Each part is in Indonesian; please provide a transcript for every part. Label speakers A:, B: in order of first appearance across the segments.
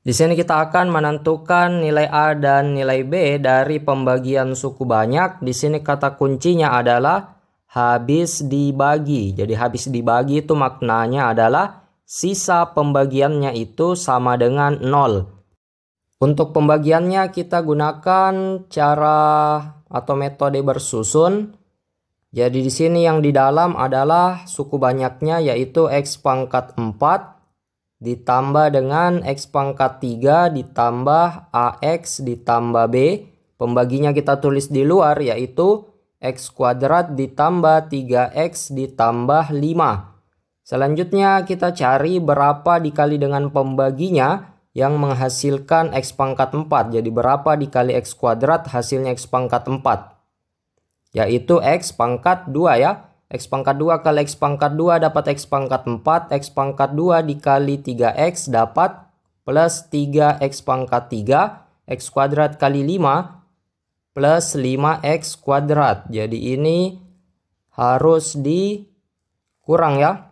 A: Di sini kita akan menentukan nilai A dan nilai B dari pembagian suku banyak. Di sini kata kuncinya adalah habis dibagi. Jadi habis dibagi itu maknanya adalah sisa pembagiannya itu sama dengan 0. Untuk pembagiannya kita gunakan cara atau metode bersusun. Jadi di sini yang di dalam adalah suku banyaknya yaitu X pangkat 4 ditambah dengan X pangkat 3 ditambah AX ditambah B. Pembaginya kita tulis di luar yaitu X kuadrat ditambah 3X ditambah 5. Selanjutnya kita cari berapa dikali dengan pembaginya yang menghasilkan X pangkat 4. Jadi berapa dikali X kuadrat hasilnya X pangkat 4. Yaitu X pangkat 2 ya. X pangkat 2 kali X pangkat 2 dapat X pangkat 4. X pangkat 2 dikali 3X dapat plus 3X pangkat 3. X kuadrat kali 5 plus 5X kuadrat. Jadi ini harus dikurang ya.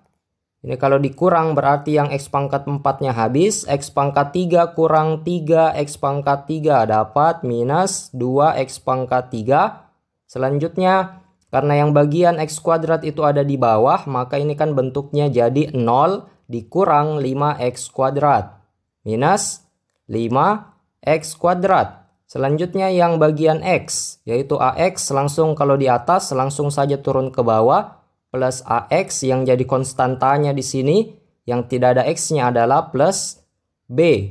A: Ini kalau dikurang berarti yang X pangkat 4-nya habis. X pangkat 3 kurang 3X pangkat 3 dapat minus 2X pangkat 3. Selanjutnya karena yang bagian X kuadrat itu ada di bawah, maka ini kan bentuknya jadi 0 dikurang 5X kuadrat. Minus 5X kuadrat. Selanjutnya yang bagian X, yaitu AX langsung kalau di atas langsung saja turun ke bawah. Plus AX yang jadi konstantanya di sini, yang tidak ada X-nya adalah plus B.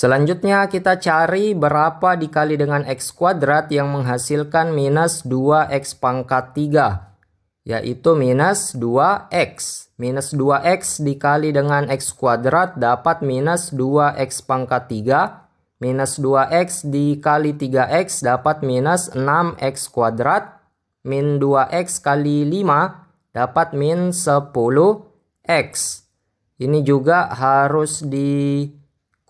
A: Selanjutnya kita cari berapa dikali dengan X kuadrat yang menghasilkan minus 2X pangkat 3. Yaitu minus 2X. Minus 2X dikali dengan X kuadrat dapat minus 2X pangkat 3. Minus 2X dikali 3X dapat minus 6X kuadrat. Min 2X kali 5 dapat min 10X. Ini juga harus di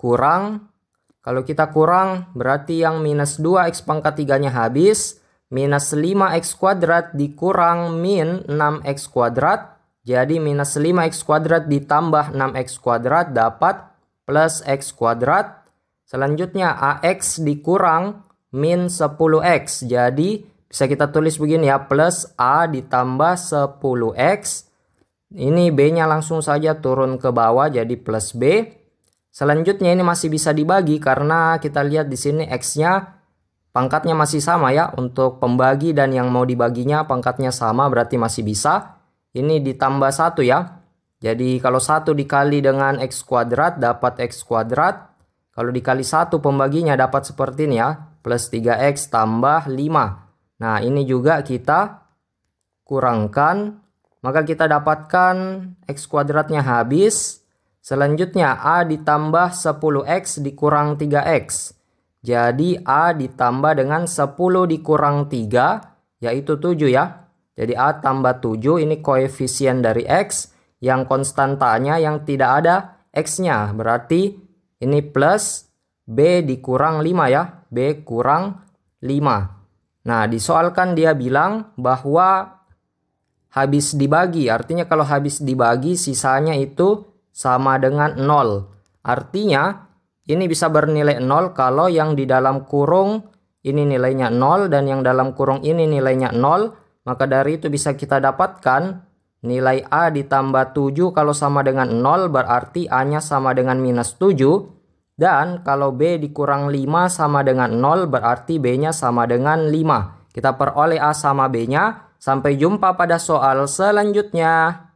A: kurang. Kalau kita kurang, berarti yang minus 2x pangkat 3-nya habis. Minus 5x kuadrat dikurang min 6x kuadrat. Jadi minus 5x kuadrat ditambah 6x kuadrat dapat plus x kuadrat. Selanjutnya ax dikurang min 10x. Jadi bisa kita tulis begini ya plus a ditambah 10x. Ini b-nya langsung saja turun ke bawah jadi plus b. Selanjutnya ini masih bisa dibagi karena kita lihat di sini X-nya pangkatnya masih sama ya untuk pembagi dan yang mau dibaginya pangkatnya sama berarti masih bisa. Ini ditambah satu ya. Jadi kalau satu dikali dengan X kuadrat dapat X kuadrat. Kalau dikali satu pembaginya dapat seperti ini ya. Plus 3X tambah 5. Nah ini juga kita kurangkan. Maka kita dapatkan X kuadratnya habis Selanjutnya A ditambah 10X dikurang 3X. Jadi A ditambah dengan 10 dikurang 3 yaitu 7 ya. Jadi A tambah 7 ini koefisien dari X yang konstantanya yang tidak ada X-nya. Berarti ini plus B dikurang 5 ya. B kurang 5. Nah disoalkan dia bilang bahwa habis dibagi. Artinya kalau habis dibagi sisanya itu sama dengan 0. Artinya ini bisa bernilai 0 kalau yang di dalam kurung ini nilainya 0 dan yang dalam kurung ini nilainya 0. Maka dari itu bisa kita dapatkan nilai A ditambah 7 kalau sama dengan 0 berarti A-nya sama dengan minus 7. Dan kalau B dikurang 5 sama dengan 0 berarti B-nya sama dengan 5. Kita peroleh A sama B-nya. Sampai jumpa pada soal selanjutnya.